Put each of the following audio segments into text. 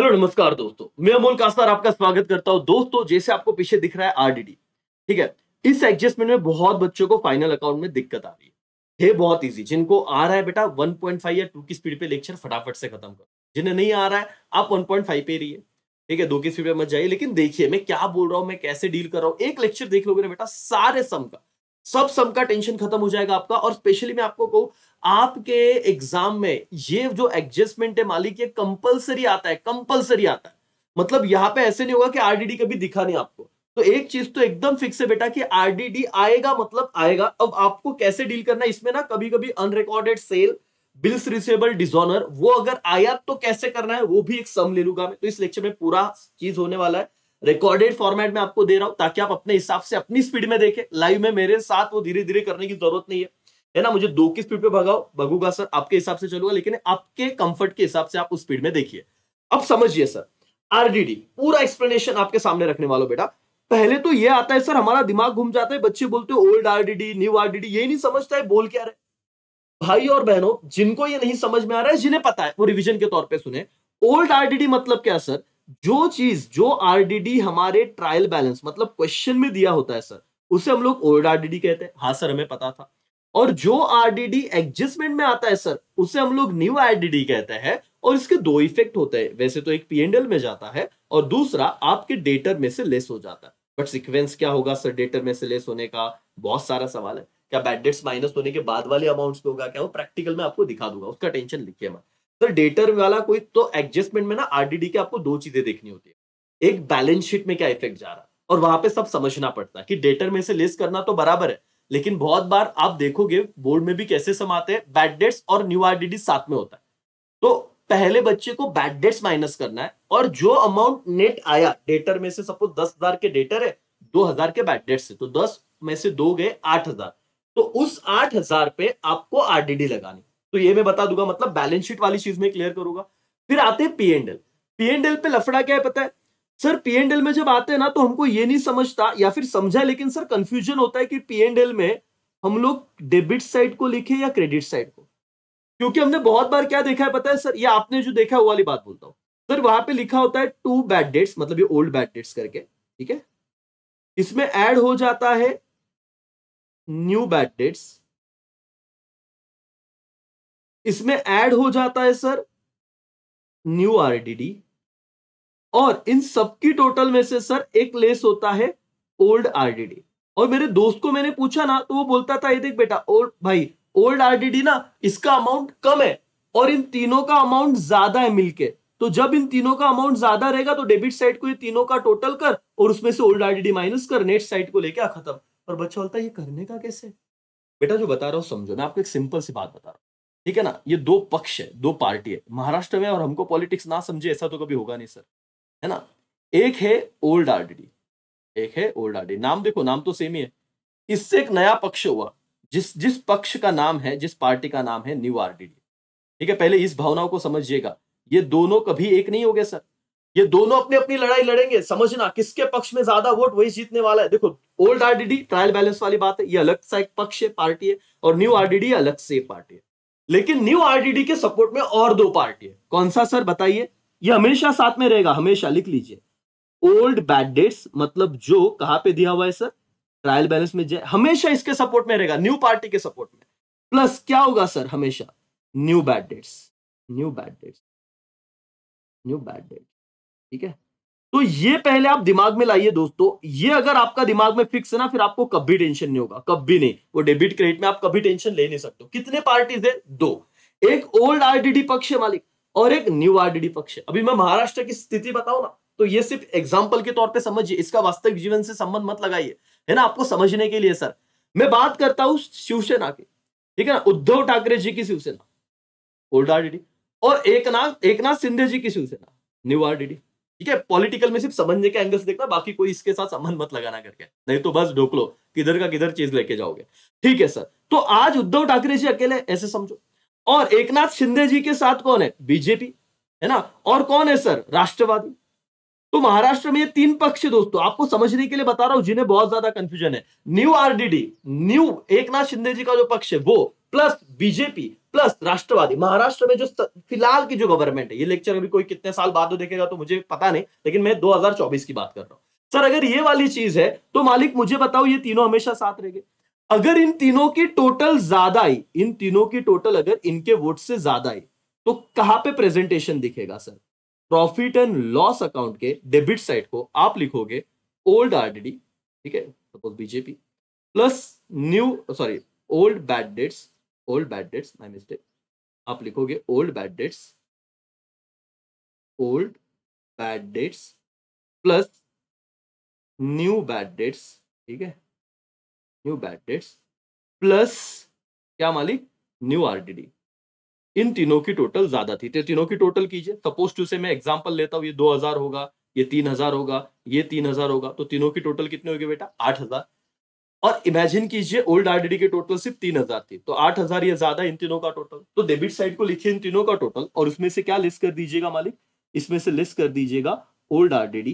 hello नमस्कार दोस्तों मैं अमोल कास्तार आपका स्वागत करता हूं दोस्तों जैसे आपको पीछे दिख रहा है आरडीडी ठीक है इस एडजस्टमेंट में बहुत बच्चों को फाइनल अकाउंट में दिक्कत आ रही है बहुत इजी जिनको आ रहा है बेटा 1.5 या 2 की स्पीड पे लेक्चर फटाफट से खत्म करो जिन्हें नहीं आ रहा है आप वन पे रहिए ठीक है दो की स्पीड पे मत जाइए लेकिन देखिए मैं क्या बोल रहा हूँ मैं कैसे डील कर रहा हूँ एक लेक्चर देख लो ना बेटा सारे सम का सब सम का टेंशन खत्म हो जाएगा आपका और स्पेशली मैं आपको कहूं आपके एग्जाम में ये जो एडजस्टमेंट है मालिक ये कंपलसरी आता है कंपलसरी आता है मतलब यहां पे ऐसे नहीं होगा कि आरडीडी कभी दिखा नहीं आपको तो एक चीज तो एकदम फिक्स है बेटा कि आरडीडी आएगा मतलब आएगा अब आपको कैसे डील करना है इसमें ना कभी कभी अनरिकॉर्डेड सेल बिल्स रिसेबल डिजोनर वो अगर आया तो कैसे करना है वो भी एक सम ले लूंगा मैं तो इस लेक्चर में पूरा चीज होने वाला है रिकॉर्डेड फॉर्मेट में आपको दे रहा हूं ताकि आप अपने हिसाब से अपनी स्पीड में देखें लाइव में मेरे साथ वो धीरे धीरे करने की जरूरत नहीं है है ना मुझे दो की स्पीड पे भगाओ भगूगा सर आपके हिसाब से चलूंगा लेकिन आपके कंफर्ट के हिसाब से आप उस स्पीड में देखिए अब समझिए सर आरडीडी पूरा एक्सप्लेनेशन आपके सामने रखने वालों बेटा पहले तो ये आता है सर हमारा दिमाग घूम जाता है बच्चे बोलते हो ओल्ड आरडीडी न्यू आरडीडी ये नहीं समझता है बोल क्या रहे भाई और बहनों जिनको ये नहीं समझ में आ रहा है जिन्हें पता है वो रिविजन के तौर पर सुने ओल्ड आरडीडी मतलब क्या सर जो चीज जो आरडीडी हमारे ट्रायल बैलेंस मतलब क्वेश्चन में दिया होता है सर उसे हम लोग ओल्ड आरडीडी कहते हैं हाँ सर हमें पता था और जो आरडीडी एडजस्टमेंट में आता है सर उसे हम लोग न्यू आरडीडी कहते हैं और इसके दो इफेक्ट होते हैं वैसे तो एक पीएनडल में जाता है और दूसरा आपके डेटर में से लेस हो जाता है बट सिक्वेंस क्या होगा सर डेटर में से लेस होने का बहुत सारा सवाल है क्या बैड डेट्स माइनस होने के बाद वाले अमाउंट्स पे होगा क्या वो प्रैक्टिकल में आपको दिखा दूंगा उसका टेंशन लिखिए मैं सर डेटर वाला कोई तो एडजस्टमेंट में ना आरडीडी के आपको दो चीजें देखनी होती है एक बैलेंस शीट में क्या इफेक्ट जा रहा है और वहां पे सब समझना पड़ता है कि डेटर में से लेस करना तो बराबर है लेकिन बहुत बार आप देखोगे बोर्ड में भी कैसे समाते हैं बैड डेट्स और न्यू आरडीडी साथ में होता है तो पहले बच्चे को बैड डेट्स माइनस करना है और जो अमाउंट नेट आया डेटर में से सपोज दस हजार के डेटर है दो हजार के बैड डेट्स है तो दस में से दो गए आठ हजार तो उस आठ हजार पे आपको आरडीडी लगानी तो ये मैं बता दूंगा मतलब बैलेंस शीट वाली चीज में क्लियर करूंगा फिर आते हैं P and L P and L पे लफड़ा क्या है पता है सर पी एंड एल में जब आते हैं ना तो हमको ये नहीं समझता या फिर समझा लेकिन सर कंफ्यूजन होता है कि पी एंड एल में हम लोग डेबिट साइड को लिखे या क्रेडिट साइड को क्योंकि हमने बहुत बार क्या देखा है पता है सर ये आपने जो देखा है वो वाली बात बोलता हूँ सर वहां पे लिखा होता है टू बैड डेट्स मतलब ये ओल्ड बैड डेट्स करके ठीक है इसमें ऐड हो जाता है न्यू बैड डेट्स इसमें ऐड हो जाता है सर न्यू आरडीडी और इन सबकी टोटल में से सर एक लेस होता है ओल्ड आरडीडी और मेरे दोस्त को मैंने पूछा ना तो वो बोलता था ये देख बेटा ओल्ड भाई ओल्ड आरडीडी ना इसका अमाउंट कम है और इन तीनों का अमाउंट ज्यादा है मिलके तो जब इन तीनों का अमाउंट ज्यादा रहेगा तो डेबिट साइड को ये तीनों का टोटल कर और उसमें से ओल्ड आरडीडी माइनस कर नेट साइड को लेके खत्म और बच्चा बोलता है ये करने का कैसे बेटा जो बता रहा हूं समझो मैं आपको एक सिंपल सी बात बता रहा हूं ठीक है ना ये दो पक्ष है दो पार्टी है महाराष्ट्र में और हमको पॉलिटिक्स ना समझे ऐसा तो कभी होगा नहीं सर है ना एक है ओल्ड आर एक है ओल्ड आर नाम देखो नाम तो सेम ही है इससे एक नया पक्ष हुआ जिस जिस पक्ष का नाम है जिस पार्टी का नाम है न्यू आरडीडी ठीक है पहले इस भावनाओं को समझिएगा ये दोनों कभी एक नहीं हो गए सर ये दोनों अपनी अपनी लड़ाई लड़ेंगे समझना किसके पक्ष में ज्यादा वोट वही जीतने वाला है देखो ओल्ड आरडीडी ट्रायल बैलेंस वाली बात है ये अलग सा एक पक्ष है पार्टी है और न्यू आरडीडी अलग से पार्टी है लेकिन न्यू आरडीडी के सपोर्ट में और दो पार्टी है कौन सा सर बताइए ये हमेशा साथ में रहेगा हमेशा लिख लीजिए ओल्ड बैड डेट्स मतलब जो कहां पे दिया हुआ है सर ट्रायल बैलेंस में जाए हमेशा इसके सपोर्ट में रहेगा न्यू पार्टी के सपोर्ट में प्लस क्या होगा सर हमेशा new bad debts new bad debts new bad debt ठीक है तो ये पहले आप दिमाग में लाइए दोस्तों ये अगर आपका दिमाग में फिक्स है ना फिर आपको कभी टेंशन नहीं होगा कभी नहीं वो डेबिट क्रेडिट में आप कभी टेंशन ले नहीं सकते कितने पार्टीज है दो एक ओल्ड आरडीडी पक्ष है मालिक और एक न्यू आरडीडी पक्ष अभी मैं महाराष्ट्र की स्थिति बताऊ ना तो ये सिर्फ एग्जाम्पल के तौर पर समझिए इसका वास्तविक जीवन से संबंध मत लगाइए है ना आपको समझने के लिए सर मैं बात करता हूं शिवसेना की ठीक है ना उद्धव ठाकरे जी की शिवसेना ओल्ड आरडीडी और एक नाथ एक नाथ सिंधे जी की शिवसेना न्यू आरडीडी ठीक है पॉलिटिकल में सिर्फ समझने के एंगल से देखना बाकी कोई इसके साथ संबंध मत लगाना करके नहीं तो बस ढोक लो किधर का किधर चीज लेके जाओगे ठीक है सर तो आज उद्धव ठाकरे जी अकेले ऐसे समझो और एकनाथ शिंदे जी के साथ कौन है बीजेपी है ना और कौन है सर राष्ट्रवादी तो महाराष्ट्र में ये तीन पक्ष दोस्तों आपको समझने के लिए बता रहा हूं जिन्हें बहुत ज्यादा कंफ्यूजन है न्यू आरडीडी न्यू एक नाथ शिंदे जी का जो पक्ष है वो plus BJP plus Rashtravadi Maharashtra में जो फिलहाल की जो गवर्नमेंट है ये लेक्चर अभी कोई कितने साल बाद तो देखेगा तो मुझे पता नहीं लेकिन मैं 2024 की बात कर रहा हूं सर अगर ये वाली चीज है तो मालिक मुझे बताओ ये तीनों हमेशा साथ रहेंगे अगर इन तीनों की टोटल ज्यादा आई इन तीनों की टोटल अगर इनके वोट से ज्यादा आई तो कहां पे प्रेजेंटेशन दिखेगा sir profit and loss account के डेबिट साइड को आप लिखोगे ओल्ड आरडीडी ठीक है suppose BJP plus new sorry old bad debts old bad debts my mistake आप लिखोगे old bad debts old bad debts plus new bad debts ठीक है न्यू बैड डेट्स प्लस क्या मालिक न्यू आरडीडी इन तीनों की टोटल ज्यादा थी तो तीनों की टोटल कीजिए सपोज टू से मैं एग्जाम्पल लेता हूँ ये दो हजार होगा ये तीन हजार होगा ये तीन हजार होगा तो तीनों की टोटल कितने होगी बेटा आठ हजार और इमेजिन कीजिए ओल्ड आरडीडी के टोटल सिर्फ तीन हजार थी तो आठ हजार ये ज्यादा इन तीनों का टोटल तो डेबिट साइड को लिखिए इन तीनों का टोटल और उसमें से क्या लिस्ट कर दीजिएगा मालिक इसमें से लिस्ट कर दीजिएगा ओल्ड आरडीडी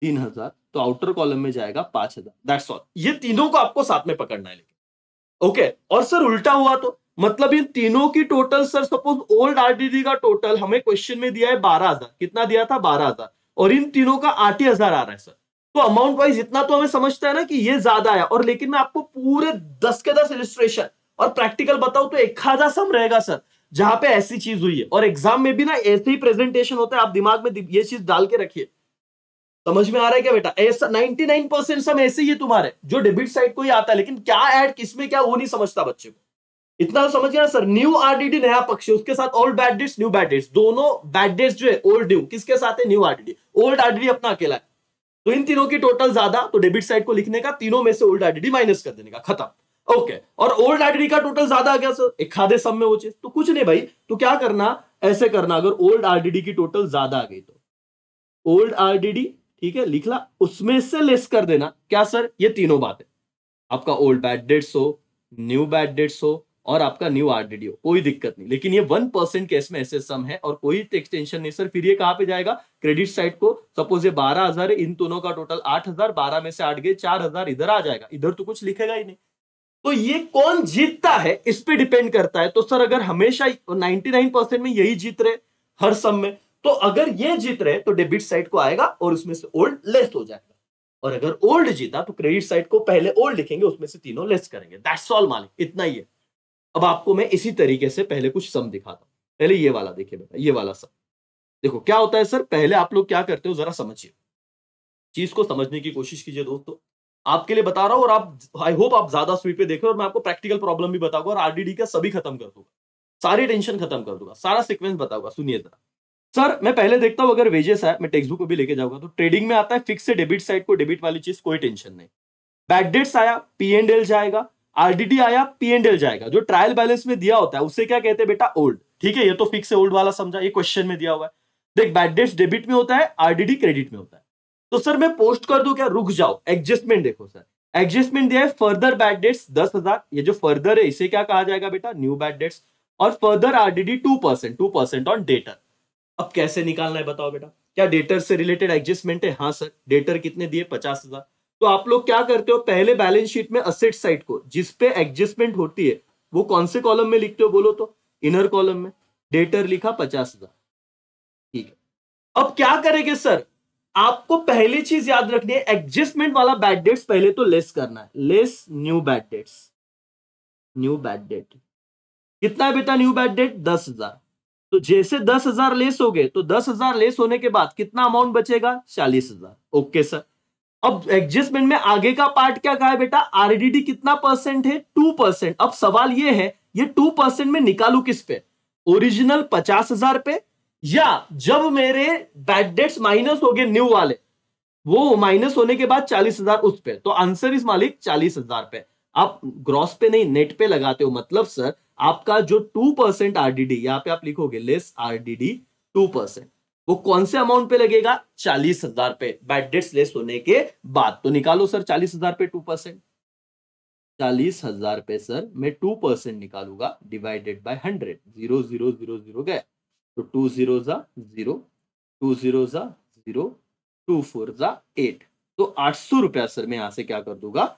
तीन हजार तो आउटर कॉलम में जाएगा पांच हजार दैट्स ऑल ये तीनों को आपको साथ में पकड़ना है लेकिन ओके और सर उल्टा हुआ तो मतलब इन तीनों की total sir suppose old RDD का टोटल हमें क्वेश्चन में दिया है बारह हजार कितना दिया था बारह हजार और इन तीनों का आठ हजार आ रहा है सर तो अमाउंट वाइज इतना तो हमें समझता है ना कि ये ज्यादा है और लेकिन मैं आपको पूरे दस के दस इलिस्ट्रेशन और प्रैक्टिकल बताऊं तो एक खादा सम रहेगा सर जहां पे ऐसी चीज हुई है और एग्जाम में भी ना ऐसे ही प्रेजेंटेशन होता है आप दिमाग में ये चीज डाल के रखिए समझ में आ रहा है क्या बेटा ऐसा 99 परसेंट सम ऐसे ही है तुम्हारे जो डेबिट साइड को ही आता है लेकिन क्या ऐड किसमें क्या वो नहीं समझता बच्चे को इतना तो समझ गया सर न्यू आरडीडी नया पक्ष है उसके साथ old bad debts new bad debts दोनों बैड डेट्स जो है ओल्ड न्यू किसके साथ है न्यू आरडीडी ओल्ड आरडीडी अपना अकेला है तो इन तीनों की टोटल ज्यादा तो डेबिट साइड को लिखने का तीनों में से ओल्ड आरडीडी माइनस कर देने का खत्म ओके और ओल्ड आरडीडी का टोटल ज्यादा आ गया सर एक खादे सब में वो चीज तो कुछ नहीं भाई तो क्या करना ऐसे करना अगर ओल्ड आरडीडी की टोटल ज्यादा आ गई तो ओल्ड आरडीडी ठीक है लिख ला उसमें से लेस कर देना क्या सर ये तीनों बातें आपका ओल्ड बैड डेट्स हो न्यू बैड डेट्स हो और आपका न्यू आरडीडीओ कोई दिक्कत नहीं लेकिन ये वन परसेंट केस में ऐसे सम है और कोई एक्सटेंशन नहीं सर फिर ये कहाँ पे जाएगा क्रेडिट साइड को सपोज ये बारह हजार इन दोनों का टोटल आठ हजार बारह में से आठ गए चार हजार इधर आ जाएगा इधर तो कुछ लिखेगा ही नहीं तो ये कौन जीतता है इस पर डिपेंड करता है तो सर अगर हमेशा नाइनटी परसेंट में यही जीत रहे हर सम में तो अगर ये जीत रहे तो डेबिट साइड को आएगा और उसमें से ओल्ड लेस हो जाएगा और अगर ओल्ड जीता तो क्रेडिट साइड को पहले ओल्ड लिखेंगे उसमें से तीनों लेस करेंगे दैट्स ऑल मालिक इतना ही है अब आपको मैं इसी तरीके से पहले कुछ सम दिखाता हूं पहले ये वाला देखिए बेटा ये वाला सम देखो क्या होता है सर पहले आप लोग क्या करते हो जरा समझिए चीज को समझने की कोशिश कीजिए दोस्तों आपके लिए बता रहा हूं और आप आई होप आप ज्यादा स्वीप पे देख रहे हो और मैं आपको प्रैक्टिकल प्रॉब्लम भी बताऊंगा और आरडीडी का सभी खत्म कर दूंगा सारी टेंशन खत्म कर दूंगा सारा सिक्वेंस बताऊंगा सुनिए जरा सर मैं पहले देखता हूं अगर वेजेस है मैं टेक्सट बुक भी लेके जाऊंगा तो ट्रेडिंग में आता है फिक्स से डेबिट साइड को डेबिट वाली चीज कोई टेंशन नहीं बैड डेट्स आया पी एंड एल जाएगा आरडीडी आया पीएनडीएल जाएगा जो ट्रायल बैलेंस में दिया होता है उसे क्या कहते हैं बेटा ओल्ड ठीक है ये तो फिक्स ओल्ड वाला समझा ये क्वेश्चन में दिया हुआ है देख बैड डेट्स डेबिट में होता है आरडीडी क्रेडिट में होता है तो सर मैं पोस्ट कर दू क्या रुक जाओ एडजस्टमेंट देखो सर एडजस्टमेंट दिया है फर्दर बैड डेट्स दस हजार ये जो फर्दर है इसे क्या कहा जाएगा बेटा न्यू बैड डेट्स और further RDD two percent two percent on debtor अब कैसे निकालना है बताओ बेटा क्या डेटर से रिलेटेड एडजस्टमेंट है हाँ सर डेटर कितने दिए पचास हजार तो आप लोग क्या करते हो पहले बैलेंस शीट में असेट साइड को जिसपे एडजस्टमेंट होती है वो कौन से कॉलम में लिखते हो बोलो तो इनर कॉलम में डेटर लिखा पचास हजार ठीक है अब क्या करेंगे सर आपको पहली चीज याद रखनी है एडजस्टमेंट वाला बैड डेट्स पहले तो लेस करना है less new bad debts new bad debt कितना है बेटा न्यू बैड डेट दस हजार तो जैसे दस हजार लेस हो गए तो दस हजार लेस होने के बाद कितना अमाउंट बचेगा चालीस हजार ओके सर अब एडजस्टमेंट में आगे का पार्ट क्या कहा है बेटा आरडीडी कितना परसेंट है टू परसेंट अब सवाल ये है ये टू परसेंट में निकालू किस पे ओरिजिनल पचास हजार पे या जब मेरे बैड डेट्स माइनस हो गए न्यू वाले वो माइनस होने के बाद चालीस हजार उस पे तो आंसर इस मालिक चालीस हजार पे आप ग्रॉस पे नहीं नेट पे लगाते हो मतलब सर आपका जो टू परसेंट आरडीडी यहाँ पे आप लिखोगे लेस आरडीडी टू परसेंट वो कौन से अमाउंट पे लगेगा चालीस हजार पे बैड डेट्स लेस होने के बाद तो निकालो सर चालीस हजार पे टू परसेंट चालीस हजार पे सर मैं टू परसेंट निकालूंगा divided by hundred zero zero zero zero गए तो टू जीरो जा जीरो टू जीरो जा जीरो टू फोर जा एट तो आठ सौ रुपया सर मैं यहां से क्या कर दूंगा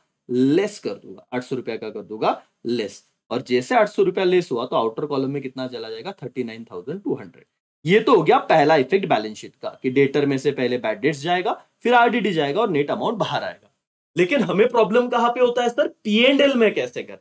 लेस कर दूंगा आठ सौ रुपया क्या कर दूंगा लेस और जैसे आठ सौ रुपया लेस हुआ तो आउटर कॉलम में कितना चला जाएगा thirty nine thousand two hundred ये तो हो गया पहला इफेक्ट बैलेंस शीट का कि डेटर में से पहले बैड डेट्स जाएगा फिर आरडीडी जाएगा और नेट अमाउंट बाहर आएगा लेकिन हमें प्रॉब्लम कहां पे होता है सर एल में कैसे करें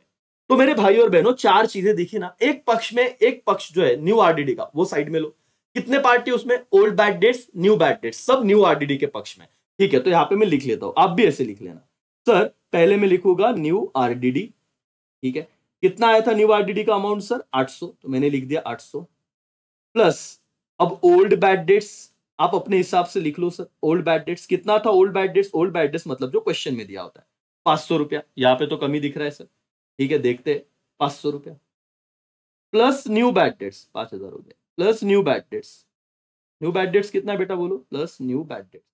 तो मेरे भाई और बहनों चार चीजें दिखी ना एक पक्ष में एक पक्ष जो है न्यू आरडीडी का वो साइड में लो कितने पार्टी उसमें old bad debts new bad debts सब न्यू आरडीडी के पक्ष में ठीक है तो यहाँ पे मैं लिख लेता हूं आप भी ऐसे लिख लेना सर पहले मैं लिखूंगा न्यू आरडीडी ठीक है कितना आया था न्यू आरडीडी का अमाउंट सर 800 तो मैंने लिख दिया 800 प्लस अब ओल्ड बैड डेट्स आप अपने हिसाब से लिख लो सर ओल्ड बैड डेट्स कितना था old bad debts old bad debts मतलब जो क्वेश्चन में दिया होता है पांच सौ रुपया यहाँ पे तो कमी दिख रहा है सर ठीक है देखते हैं पांच सौ रुपया प्लस न्यू बैड डेट्स पांच हजार हो गया plus new bad debts new bad debts कितना बेटा बोलो plus new bad debts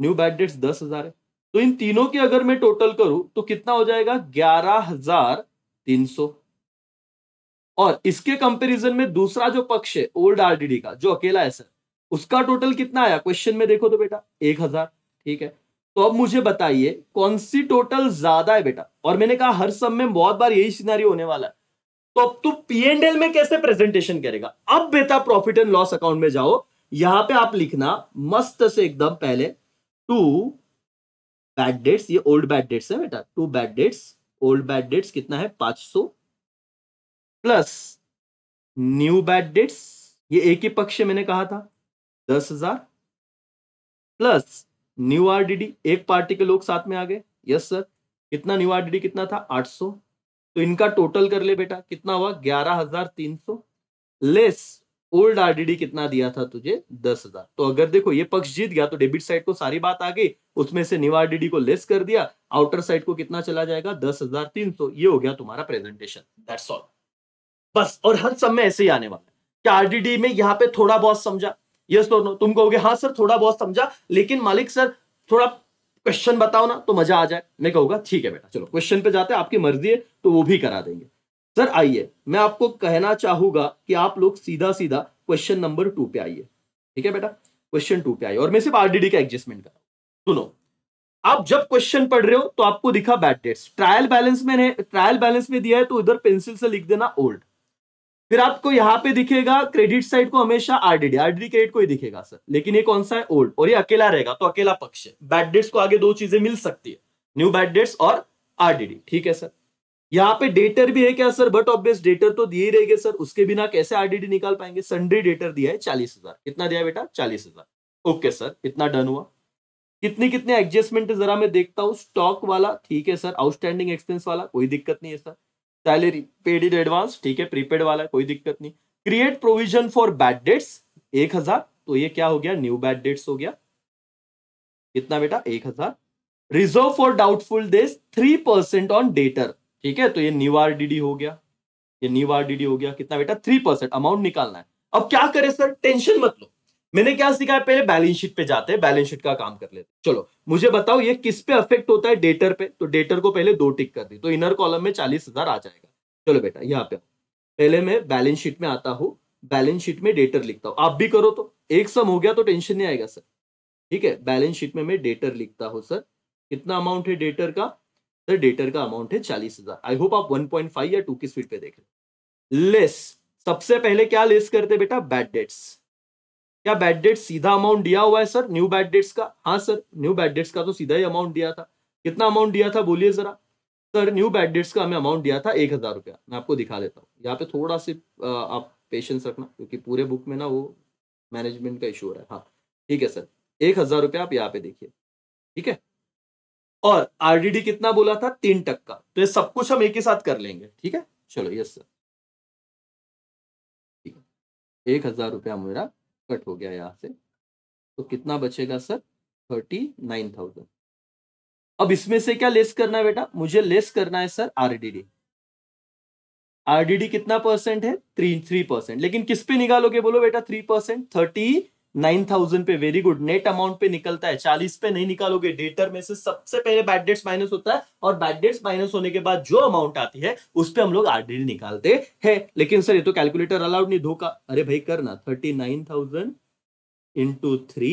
new bad debts दस हजार है तो इन तीनों की अगर मैं टोटल करूं तो कितना हो जाएगा ग्यारह हजार तीन सौ और इसके कंपैरिजन में दूसरा जो पक्ष है ओल्ड आरडीडी का जो अकेला है सर उसका टोटल कितना आया क्वेश्चन में देखो तो बेटा एक हजार ठीक है तो अब मुझे बताइए कौन सी टोटल ज्यादा है बेटा और मैंने कहा हर सब में बहुत बार यही सिनारी होने वाला है तो अब तू एल में कैसे प्रेजेंटेशन करेगा अब बेटा प्रॉफिट एंड लॉस अकाउंट में जाओ यहां पे आप लिखना मस्त से एकदम पहले टू बैड डेट्स ये ओल्ड बैड डेट्स है बेटा two bad debts old bad debts कितना है पांच सौ प्लस न्यू बैड डेट्स ये एक ही पक्ष मैंने कहा था दस हजार प्लस न्यू आरडीडी एक पार्टी के लोग साथ में आ गए यस सर कितना न्यू आरडीडी कितना था 800 तो इनका टोटल कर ले बेटा कितना हुआ ग्यारह हजार तीन सौ लेस ओल्ड आरडीडी कितना दिया था तुझे दस हजार तो अगर देखो ये पक्ष जीत गया तो डेबिट साइड को सारी बात आ गई उसमें से न्यू आरडीडी को लेस कर दिया आउटर साइड को कितना चला जाएगा दस हजार तीन सौ ये हो गया तुम्हारा प्रेजेंटेशन दैट्स ऑल बस और हर सब में ऐसे ही आने वाला है क्या आरडीडी में यहाँ पे थोड़ा बहुत समझा यस तो नो तुम कहोगे हाँ सर थोड़ा बहुत समझा लेकिन मालिक सर थोड़ा क्वेश्चन बताओ ना तो मजा आ जाए मैं कहूंगा ठीक है बेटा चलो क्वेश्चन पे जाते हैं आपकी मर्जी है तो वो भी करा देंगे सर आइए मैं आपको कहना चाहूंगा कि आप लोग सीधा सीधा क्वेश्चन नंबर टू पे आइए ठीक है बेटा क्वेश्चन टू पे आइए और मैं सिर्फ आरडीडी का एडजस्टमेंट कर सुनो आप जब क्वेश्चन पढ़ रहे हो तो आपको दिखा बैड डेट्स ट्रायल बैलेंस में ट्रायल बैलेंस में दिया है तो इधर पेंसिल से लिख देना ओल्ड फिर आपको यहाँ पे दिखेगा क्रेडिट साइड को हमेशा आरडीडी आरडीडी क्रेडिट को ही दिखेगा सर लेकिन ये कौन सा है ओल्ड और ये अकेला रहेगा तो अकेला पक्ष है बैड डेट्स को आगे दो चीजें मिल सकती है न्यू बैड डेट्स और आरडीडी ठीक है सर यहाँ पे डेटर भी है क्या सर बट ऑब्वियस डेटर तो दिए रहेंगे सर उसके बिना कैसे आरडीडी निकाल पाएंगे संडे डेटर दिया है चालीस हजार कितना दिया बेटा चालीस हजार ओके सर इतना डन हुआ कितने कितने एडजस्टमेंट जरा मैं देखता हूँ स्टॉक वाला ठीक है सर आउटस्टैंडिंग एक्सपेंस वाला कोई दिक्कत नहीं है sir salary paid in advance ठीक है प्रीपेड वाला कोई दिक्कत नहीं create provision for bad debts एक हजार तो ये क्या हो गया न्यू बैड डेट्स हो गया कितना बेटा एक हजार reserve for doubtful debts three percent on debtor ठीक है तो ये न्यू आर हो गया ये न्यू आर हो गया कितना बेटा थ्री परसेंट अमाउंट निकालना है अब क्या करें सर टेंशन मत लो मैंने क्या सिखाया पहले बैलेंस शीट पे जाते हैं बैलेंस शीट का काम कर लेते चलो मुझे बताओ ये किस पे अफेक्ट होता है डेटर पे तो डेटर को पहले दो टिक कर दी तो इनर कॉलम में चालीस हजार आ जाएगा चलो बेटा यहाँ पे पहले मैं बैलेंस शीट में आता हूँ बैलेंस शीट में डेटर लिखता हूँ आप भी करो तो एक सम हो गया तो टेंशन नहीं आएगा सर ठीक है बैलेंस शीट में मैं डेटर लिखता हूँ सर कितना अमाउंट है डेटर का सर डेटर का अमाउंट है चालीस हजार आई होप आप वन पॉइंट फाइव या टू की स्पीड पे देख रहे लेस सबसे पहले क्या लेस करते बेटा बैड डेट्स क्या बैड डेट सीधा अमाउंट दिया हुआ है सर न्यू बैड डेट्स का हाँ सर न्यू बैड डेट्स का तो सीधा ही अमाउंट दिया था कितना अमाउंट दिया था बोलिए जरा सर न्यू बैड डेट्स का हमें अमाउंट दिया था एक हजार रुपया मैं आपको दिखा देता हूँ यहाँ पे थोड़ा सा आप पेशेंस रखना क्योंकि पूरे बुक में ना वो मैनेजमेंट का इशू हो रहा है हाँ ठीक है सर एक हजार रुपया आप यहाँ पे देखिए ठीक है और आरडीडी कितना बोला था तीन टक्का तो ये सब कुछ हम एक ही साथ कर लेंगे ठीक है चलो यस सर ठीक है एक हजार रुपया मेरा कट हो गया यहाँ से तो कितना बचेगा सर थर्टी नाइन थाउजेंड अब इसमें से क्या लेस करना है बेटा मुझे लेस करना है सर आरडीडी आरडीडी कितना परसेंट है थ्री थ्री परसेंट लेकिन किस पे निकालोगे बोलो बेटा three percent thirty nine thousand पे वेरी गुड नेट अमाउंट पे निकलता है चालीस पे नहीं निकालोगे डेटर में से सबसे पहले बैड डेट्स माइनस होता है और बैड डेट्स माइनस होने के बाद जो अमाउंट आती है उस पर हम लोग आरडीडी निकालते हैं लेकिन सर ये तो कैलकुलेटर अलाउड नहीं धोखा अरे भाई करना thirty nine thousand into three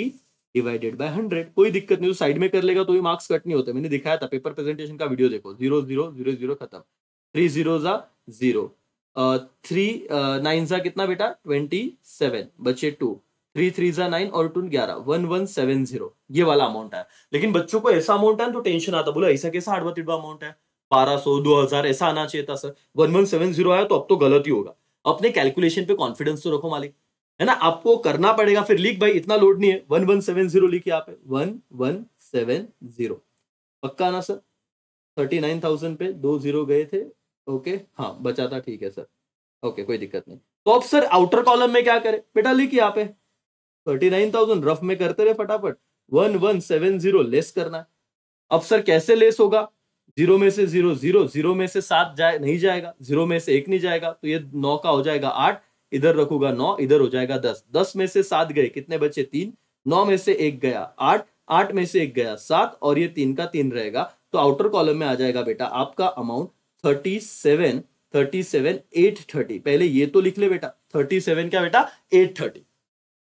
divided by hundred कोई दिक्कत नहीं तो साइड में कर लेगा तो भी मार्क्स कट नहीं होते मैंने दिखाया था पेपर प्रेजेंटेशन का वीडियो देखो जीरो जीरो जीरो जीरो खत्म थ्री जीरो जा जीरो थ्री नाइन जा कितना बेटा ट्वेंटी सेवन बचे टू थ्री थ्री जा नाइन और टू ग्यारह वन वन सेवन जीरो ये वाला अमाउंट है लेकिन बच्चों को ऐसा अमाउंट है तो टेंशन आता बोले ऐसा कैसा आठवा तिड़वा अमाउंट है बारह सौ दो हजार ऐसा आना चाहिए था sir one one seven zero आया तो अब तो गलत ही होगा अपने कैलकुलेशन पे कॉन्फिडेंस तो रखो मालिक है ना आपको करना पड़ेगा फिर लिख भाई इतना लोड नहीं है वन वन सेवन जीरो लिखिए आप वन वन सेवन जीरो पक्का ना सर थर्टी नाइन थाउजेंड पे दो जीरो गए थे ओके हाँ बचा था ठीक है सर ओके कोई दिक्कत नहीं तो अब सर आउटर कॉलम में क्या करें बेटा लिखिए आप थर्टी नाइन थाउजेंड रफ में करते रहे फटाफट one one seven zero less करना है अब सर कैसे लेस होगा जीरो में से जीरो जीरो जीरो में से सात जाए नहीं जाएगा जीरो में से एक नहीं जाएगा तो ये नौ का हो जाएगा आठ इधर रखूंगा नौ इधर हो जाएगा दस दस में से सात गए कितने बचे तीन नौ में से एक गया आठ आठ में से एक गया सात और ये तीन का तीन रहेगा तो आउटर कॉलम में आ जाएगा बेटा आपका amount thirty seven thirty seven eight thirty पहले ये तो लिख ले बेटा थर्टी सेवन क्या बेटा eight thirty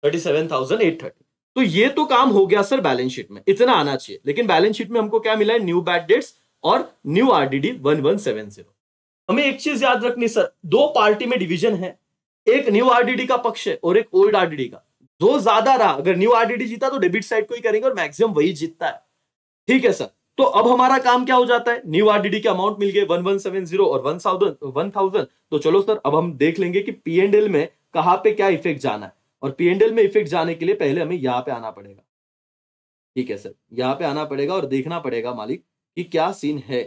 thirty seven thousand eight thirty तो ये तो काम हो गया सर बैलेंस शीट में इतना आना चाहिए लेकिन बैलेंस शीट में हमको क्या मिला है न्यू बैड डेट्स और new RDD one one seven zero हमें एक चीज याद रखनी सर दो पार्टी में डिवीजन है एक न्यू आरडीडी का पक्ष है और एक ओल्ड आरडीडी का जो ज्यादा रहा अगर न्यू आरडीडी जीता तो डेबिट साइड को ही करेंगे और मैक्सिमम वही जीतता है ठीक है सर तो अब हमारा काम क्या हो जाता है न्यू आरडीडी के अमाउंट मिल गए वन वन सेवन जीरो और वन थाउजेंड वन थाउजेंड तो चलो सर अब हम देख लेंगे कि पी एंड एल में कहा पे क्या इफेक्ट जाना है और पीएनडल में इफेक्ट जाने के लिए पहले हमें यहाँ पे आना पड़ेगा ठीक है सर यहाँ पे आना पड़ेगा और देखना पड़ेगा मालिक कि क्या सीन है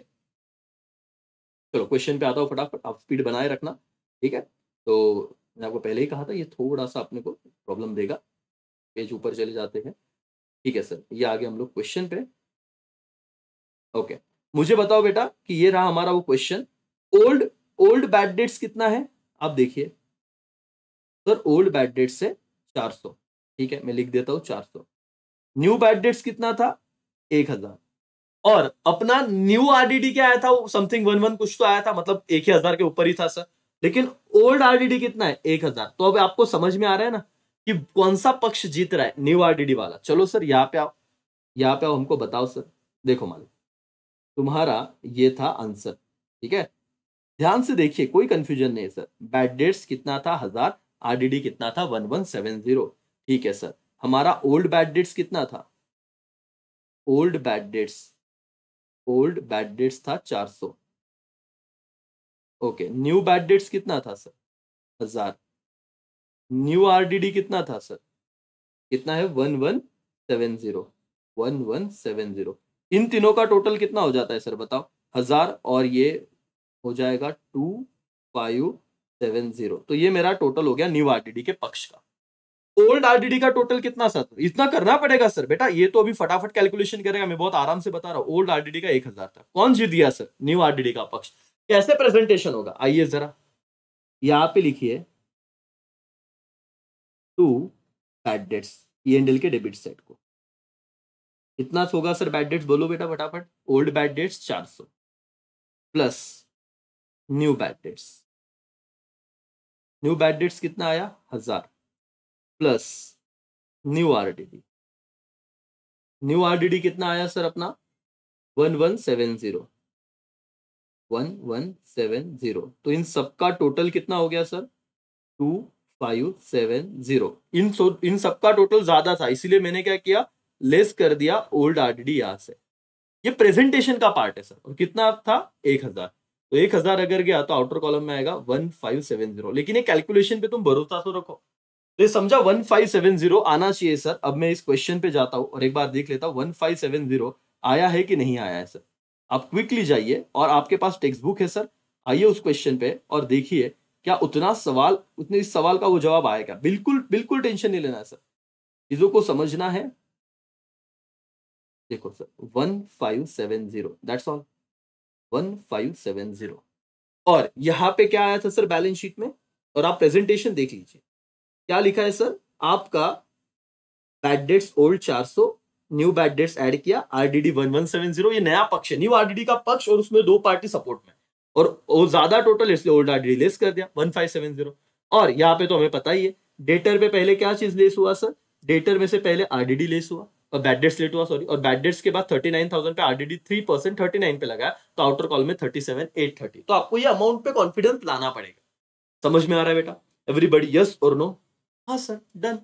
चलो क्वेश्चन पे आता हूँ फटाफट आप स्पीड बनाए रखना ठीक है तो मैंने आपको पहले ही कहा था ये थोड़ा सा अपने को प्रॉब्लम देगा पेज ऊपर चले जाते हैं ठीक है सर ये आगे हम लोग क्वेश्चन पे ओके मुझे बताओ बेटा कि ये रहा हमारा वो question old old bad debts कितना है आप देखिए सर ओल्ड बैड डेट्स है चार सौ ठीक है मैं लिख देता हूं चार सौ न्यू बैड डेट्स कितना था एक हजार और अपना न्यू आरडीडी क्या आया था वो समथिंग वन वन कुछ तो आया था मतलब एक ही हजार के ऊपर ही था सर लेकिन ओल्ड आरडीडी कितना है एक हजार तो अब आपको समझ में आ रहा है ना कि कौन सा पक्ष जीत रहा है न्यू आरडीडी वाला चलो सर यहाँ पे आओ यहाँ पे आओ हमको बताओ सर देखो मान तुम्हारा ये था आंसर ठीक है ध्यान से देखिए कोई कंफ्यूजन नहीं है सर बैड डेट्स कितना था हजार आरडीडी कितना था वन वन सेवन जीरो ठीक है सर हमारा ओल्ड बैड डेट्स कितना था old bad debts old bad debts था चार सौ ओके न्यू बैड डेट्स कितना था सर हजार न्यू आरडीडी कितना था सर कितना है one one seven zero one one seven zero इन तीनों का टोटल कितना हो जाता है सर बताओ हजार और ये हो जाएगा टू फाइव सेवन जीरो तो ये मेरा टोटल हो गया न्यू आरडीडी के पक्ष का ओल्ड आरडीडी का टोटल कितना सर इतना करना पड़ेगा सर बेटा ये तो अभी फटाफट कैलकुलेशन करेगा मैं बहुत आराम से बता रहा हूँ ओल्ड आरडीडी का एक हजार था कौन जीत गया सर न्यू आरडीडी का पक्ष कैसे प्रेजेंटेशन होगा आइए जरा यहाँ पे लिखिए टू बैड डेट्स के डेबिट सेट को इतना होगा सर बैड डेट्स बोलो बेटा फटाफट ओल्ड बैड डेट्स चार plus new bad debts new bad debts कितना आया हजार plus new D new D कितना आया सर अपना one one seven zero one one seven zero तो इन सबका टोटल कितना हो गया sir two five seven zero इन सो इन सबका टोटल ज्यादा था इसीलिए मैंने क्या किया लेस कर दिया ओल्ड आर डी डी यहां से ये प्रेजेंटेशन का पार्ट है सर और कितना था एक हजार तो एक हजार अगर गया तो आउटर कॉलम में आएगा वन फाइव सेवन जीरो लेकिन ये कैलकुलेशन पे तुम भरोसा तो रखो तो ये समझा वन फाइव सेवन जीरो आना चाहिए सर अब मैं इस क्वेश्चन पे जाता हूँ और एक बार देख लेता हूँ वन फाइव सेवन जीरो आया है कि नहीं आया है सर आप क्विकली जाइए और आपके पास टेक्स्ट बुक है सर आइए उस क्वेश्चन पे और देखिए क्या उतना सवाल उतने इस सवाल का वो जवाब आएगा बिल्कुल बिल्कुल टेंशन नहीं लेना है सर चीजों को समझना है देखो sir one five seven zero that's all 1570 और यहाँ पे क्या आया था सर बैलेंस शीट में और आप प्रेजेंटेशन देख लीजिए क्या लिखा है सर आपका bad debts old 400 new bad debts add किया RDD one one seven zero ये नया पक्ष है न्यू आरडीडी का पक्ष और उसमें दो पार्टी सपोर्ट में और वो ज्यादा टोटल इसलिए ओल्ड आरडीडी लेस कर दिया वन फाइव सेवन जीरो और यहाँ पे तो हमें पता ही है डेटर पे पहले क्या चीज लेस हुआ सर डेटर में से पहले आरडीडी लेस हुआ बैड डेट्स लेट हुआ सॉरी और बैड डेट्स के बाद थर्टी नाइन थाउजेंड पे RDD three percent thirty nine पे लगाया तो आउटर कॉल में थर्टी सेवन एट थर्टी तो आपको ये अमाउंट पे कॉन्फिडेंस लाना पड़ेगा समझ में आ रहा है बेटा एवरीबडी यस और नो हाँ सर डन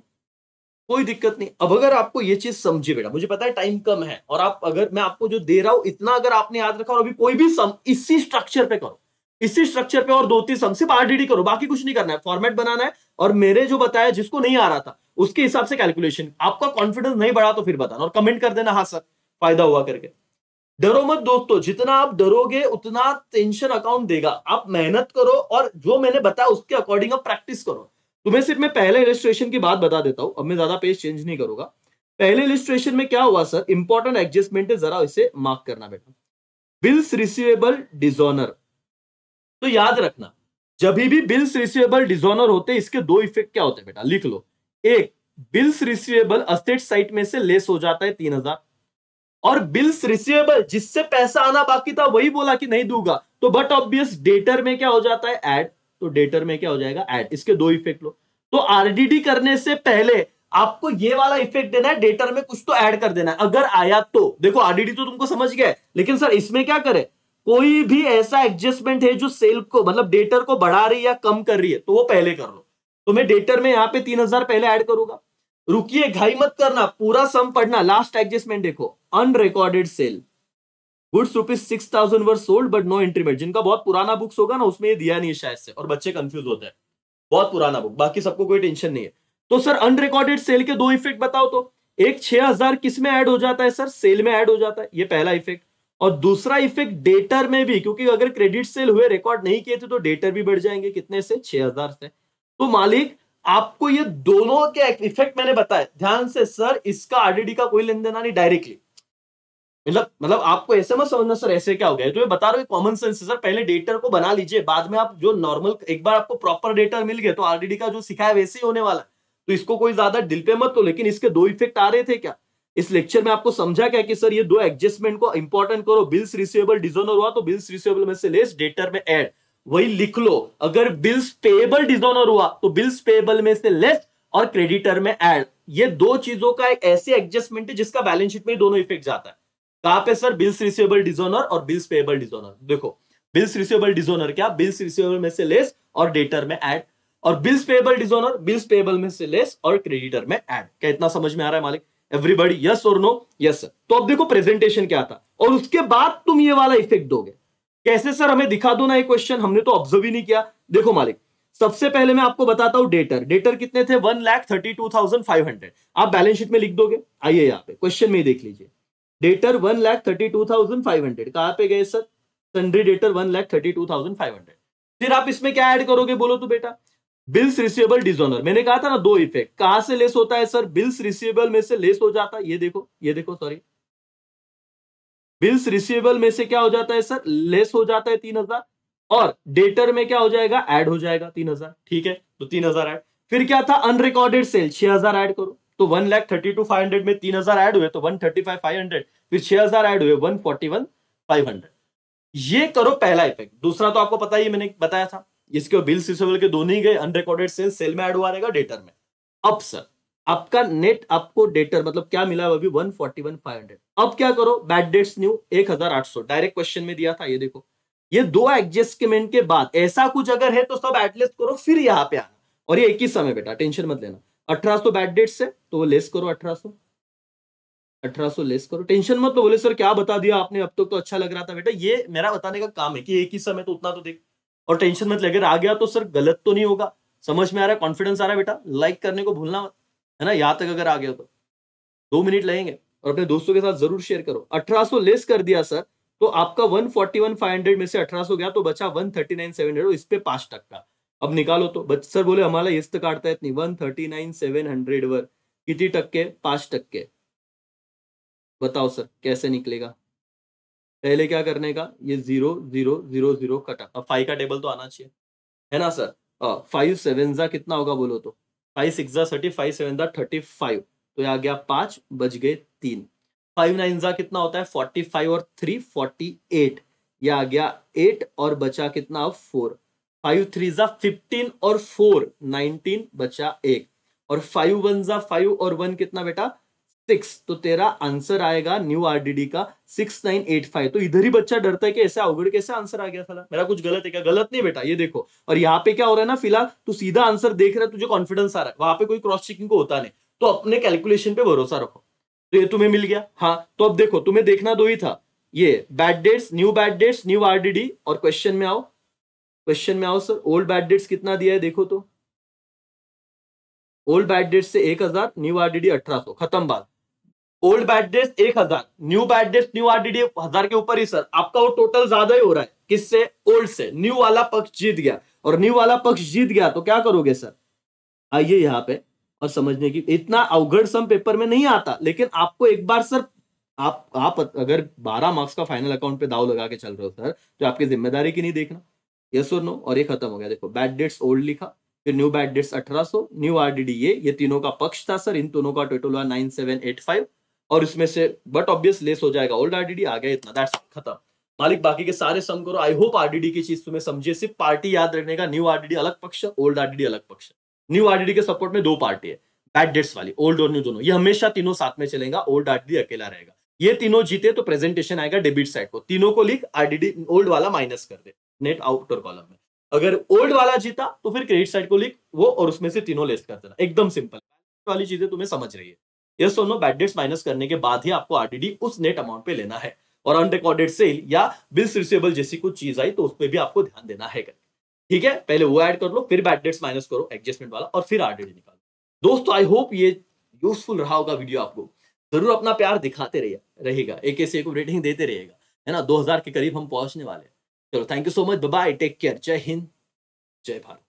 कोई दिक्कत नहीं अब अगर आपको ये चीज समझिए बेटा मुझे पता है टाइम कम है और आप अगर मैं आपको जो दे रहा हूं इतना अगर आपने याद रखा और अभी कोई भी सम इसी स्ट्रक्चर पे करो इसी स्ट्रक्चर पे और दो तीन सम सिर्फ आरडीडी करो बाकी कुछ नहीं करना है फॉर्मेट बनाना है और मेरे जो बताया जिसको नहीं आ रहा था उसके हिसाब से कैलकुलेशन आपका कॉन्फिडेंस नहीं बढ़ा तो फिर बताना और कमेंट कर देना हाँ सर फायदा हुआ करके डरो मत दोस्तों जितना आप डरोगे उतना टेंशन अकाउंट देगा आप मेहनत करो और जो मैंने बताया उसके अकॉर्डिंग आप प्रैक्टिस करो तुम्हें सिर्फ मैं पहले इलिस्ट्रेशन की बात बता देता हूं अब मैं ज्यादा पेज चेंज नहीं करूंगा पहले इलिस्ट्रेशन में क्या हुआ सर इंपॉर्टेंट एडजस्टमेंट है जरा इसे मार्क करना बेटा बिल्स रिसीवेबल डिजोनर तो याद रखना जब भी बिल्स रिसीवेबल डिजोनर होते इसके दो इफेक्ट क्या होते हैं बेटा लिख लो एक बिल्स रिसीवेबल अस्टेट साइट में से लेस हो जाता है तीन हजार और बिल्स रिसीवेबल जिससे पैसा आना बाकी था वही बोला कि नहीं दूंगा तो बट ऑब्वियस डेटर में क्या हो जाता है एड तो डेटर में क्या हो जाएगा एड इसके दो इफेक्ट लो तो आरडीडी करने से पहले आपको ये वाला इफेक्ट देना है डेटर में कुछ तो ऐड कर देना है अगर आया तो देखो आरडीडी तो तुमको समझ गया लेकिन सर इसमें क्या करे कोई भी ऐसा एडजस्टमेंट है जो सेल को मतलब डेटर को बढ़ा रही है या कम कर रही है तो वो पहले कर लो तो मैं डेटर में यहाँ पे तीन हजार पहले ऐड करूंगा रुकिए घाई मत करना पूरा सम पढ़ना लास्ट एडजस्टमेंट देखो unrecorded sale goods rupees six thousand were sold but no एंट्रीमेंट जिनका बहुत पुराना बुक्स होगा ना उसमें ये दिया नहीं है शायद से और बच्चे कंफ्यूज होते हैं बहुत पुराना बुक बाकी सबको कोई टेंशन नहीं है तो सर अनरिकॉर्डेड सेल के दो इफेक्ट बताओ तो एक छह हजार किस में ऐड हो जाता है सर सेल में ऐड हो जाता है ये पहला इफेक्ट और दूसरा इफेक्ट डेटर में भी क्योंकि अगर क्रेडिट सेल हुए रिकॉर्ड नहीं किए थे तो डेटर भी बढ़ जाएंगे कितने से छह हजार से तो मालिक आपको ये दोनों के इफेक्ट मैंने बताया ध्यान से सर इसका आरडीडी का कोई लेन देना नहीं डायरेक्टली मतलब मतलब आपको ऐसे मत समझना सर ऐसे क्या हो गया तो मैं बता रहा हूँ कॉमन सेंस सर पहले डेटर को बना लीजिए बाद में आप जो नॉर्मल एक बार आपको प्रॉपर डेटर मिल गया तो आरडीडी का जो सिखाया वैसे ही होने वाला तो इसको कोई ज्यादा दिल पे मत तो लेकिन इसके दो इफेक्ट आ रहे थे क्या इस लेक्चर में आपको समझा क्या कि सर ये दो एडजस्टमेंट को इंपॉर्टेंट करो बिल्स रिसीवेबल डिजोनर हुआ तो बिल्स रिसीवेबल में से लेस डेटर में एड वही लिख लो अगर बिल्स पेबल डिजोनर हुआ तो बिल्स पेबल में से लेस और क्रेडिटर में एड ये दो चीजों का एक ऐसे एडजस्टमेंट है जिसका बैलेंस शीट में दोनों इफेक्ट जाता है कहां पे सर बिल्स रिसीवेबल डिजोनर और बिल्स पेबल डिजोनर देखो बिल्स रिसीवेबल डिजोनर क्या बिल्स रिसीवेबल में से लेस और डेटर में एड और bills payable dishonour bills payable में से लेस और क्रेडिटर में एड क्या इतना समझ में आ रहा है मालिक एवरीबडी यस और नो यस तो अब देखो प्रेजेंटेशन क्या था और उसके बाद तुम ये वाला इफेक्ट दोगे कैसे सर हमें दिखा दो ना ये क्वेश्चन हमने तो ऑब्जर्व ही नहीं किया देखो मालिक सबसे पहले मैं आपको बताता हूं डेटर डेटर कितने थे one lakh thirty two thousand five hundred आप बैलेंस शीट में लिख दोगे आइए यहाँ पे क्वेश्चन में ही देख लीजिए debtor one lakh thirty two thousand five hundred कहाँ पे गए sir sundry debtor one lakh thirty two thousand five hundred फिर आप इसमें क्या ऐड करोगे बोलो तो बेटा बिल्स रिसीवेबल डिजोनर मैंने कहा था ना दो इफेक्ट कहां से लेस होता है सर बिल्स रिसीवेबल में से लेस हो जाता है ये देखो ये देखो सॉरी बिल्स रिसीवेबल में से क्या हो जाता है सर लेस हो जाता है तीन हजार और डेटर में क्या हो जाएगा एड हो जाएगा तीन हजार ठीक है तो तीन हजार एड फिर क्या था अनरिकॉर्डेड सेल छह हजार एड करो तो one lakh thirty two five hundred में तीन हजार एड हुए तो one thirty five five hundred फिर छह हजार एड हुए one forty one five hundred ये करो पहला इफेक्ट दूसरा तो आपको पता ही मैंने बताया था इसके बिल्स रिसीवेबल के दोनों ही गए अनरिकॉर्डेड सेल सेल में एड हुआ रहेगा डेटर में अब सर आपका नेट आपको डेटर मतलब क्या मिला अभी one forty one five hundred अब क्या करो बैड डेट्स न्यू एक हजार आठ सौ डायरेक्ट क्वेश्चन में दिया था ये देखो ये दो एडजस्टमेंट के बाद ऐसा कुछ अगर है तो सब एडजस्ट करो फिर यहाँ पे आना और ये एक ही समय बेटा टेंशन मत लेना अठारह सौ बैड डेट्स है तो वो लेस करो अठारह सौ अठारह सौ लेस करो टेंशन मत लो बोले सर क्या बता दिया आपने अब तक तो, तो अच्छा लग रहा था बेटा ये मेरा बताने का काम है कि एक ही समय तो उतना तो देख और टेंशन मत लगे आ गया तो सर गलत तो नहीं होगा समझ में आ रहा है कॉन्फिडेंस आ रहा है बेटा लाइक करने को भूलना मत है ना यहाँ तक अगर आ गए तो दो मिनट लगेंगे और अपने दोस्तों के साथ जरूर शेयर करो 1800 लेस कर दिया सर तो आपका 141,500 में से 1800 गया तो बचा 139,700 इस पे पांच टक्का अब निकालो तो बच सर बोले हमारा येस्त काटता है इतनी one thirty nine seven hundred वर कितनी टक्के पांच टक्के बताओ सर कैसे निकलेगा पहले क्या करने का ये जीरो जीरो जीरो जीरो कटा अब फाइव का टेबल तो आना चाहिए है ना सर फाइव सेवन जा कितना होगा बोलो तो five six thirty five seven जा फाइव तो ये आ गया पांच बज गए तीन फाइव नाइन जा कितना होता है फोर्टी फाइव और थ्री फोर्टी एट ये आ गया एट और बचा कितना अब फोर फाइव थ्री जा फिफ्टीन और फोर नाइनटीन बचा एक और फाइव वन जा फाइव और वन कितना बेटा सिक्स तो तेरा आंसर आएगा न्यू आरडीडी का सिक्स नाइन एट फाइव तो इधर ही बच्चा डरता है कि ऐसा अवगढ़ कैसे आंसर आ गया साला मेरा कुछ गलत है क्या गलत नहीं बेटा ये देखो और यहाँ पे क्या हो रहा है ना फिलहाल तू सीधा आंसर देख रहा है तुझे कॉन्फिडेंस आ रहा है वहां पे कोई क्रॉस चेकिंग को होता नहीं तो अपने कैलकुलेशन पे भरोसा रखो तो ये तुम्हें मिल गया हाँ तो अब देखो तुम्हें देखना दो ही था ये bad debts new bad debts new RDD और क्वेश्चन में आओ क्वेश्चन में आओ सर ओल्ड बैड डेट्स कितना दिया है देखो तो ओल्ड बैड डेट्स से एक हजार न्यू आरडीडी अठारह सौ खत्म बात ओल्ड बैड डेट एक हजार new bad debt new RDD हजार के ऊपर ही सर आपका वो टोटल ज्यादा ही हो रहा है किससे ओल्ड से न्यू वाला पक्ष जीत गया और न्यू वाला पक्ष जीत गया तो क्या करोगे सर आइए यहाँ पे और समझने की इतना अवगढ़ सम पेपर में नहीं आता लेकिन आपको एक बार सर आप आप अगर 12 मार्क्स का फाइनल अकाउंट पे दाव लगा के चल रहे हो सर तो आपकी जिम्मेदारी की नहीं देखना यस और नो और ये खत्म हो गया देखो बैड डेट्स ओल्ड लिखा फिर new bad debts 1800 new RDD ये ये तीनों का पक्ष था सर इन दोनों का टोटल हुआ फाइव और इसमें से बट ऑब्वियस लेस हो जाएगा ओल्ड आरडीडी आ गया इतना दैट्स खत्म मालिक बाकी के सारे सम करो आई होप आरडीडी की चीज तुम्हें समझे सिर्फ पार्टी याद रखने का न्यू आरडीडी अलग पक्ष ओल्ड आरडीडी अलग पक्ष न्यू आरडीडी के सपोर्ट में दो पार्टी है बैड डेट्स वाली ओल्ड और न्यू दोनों ये हमेशा तीनों साथ में चलेगा ओल्ड आरडीडी अकेला रहेगा ये तीनों जीते तो प्रेजेंटेशन आएगा डेबिट साइड को तीनों को लिख आरडीडी ओल्ड वाला माइनस कर दे नेट आउटर कॉलम में अगर ओल्ड वाला जीता तो फिर क्रेडिट साइड को लिख वो और उसमें से तीनों लेस कर देना एकदम सिंपल वाली चीजें तुम्हें समझ रही है ये सोनो बैड डेट्स माइनस करने के बाद ही आपको आरडीडी उस नेट अमाउंट पे लेना है और अनरिकॉर्डेड सेल या बिल्स रिसीवेबल जैसी कुछ चीज आई तो उस पर भी आपको ध्यान देना है ठीक है पहले वो ऐड कर लो फिर बैड डेट्स माइनस करो एडजस्टमेंट वाला और फिर आरडीडी निकालो दोस्तों आई होप ये यूजफुल रहा होगा वीडियो आपको जरूर अपना प्यार दिखाते रहिए रहेगा एक ऐसे को रेटिंग देते रहेगा है ना दो के करीब हम पहुंचने वाले चलो thank you so much bye take care जय हिंद जय भारत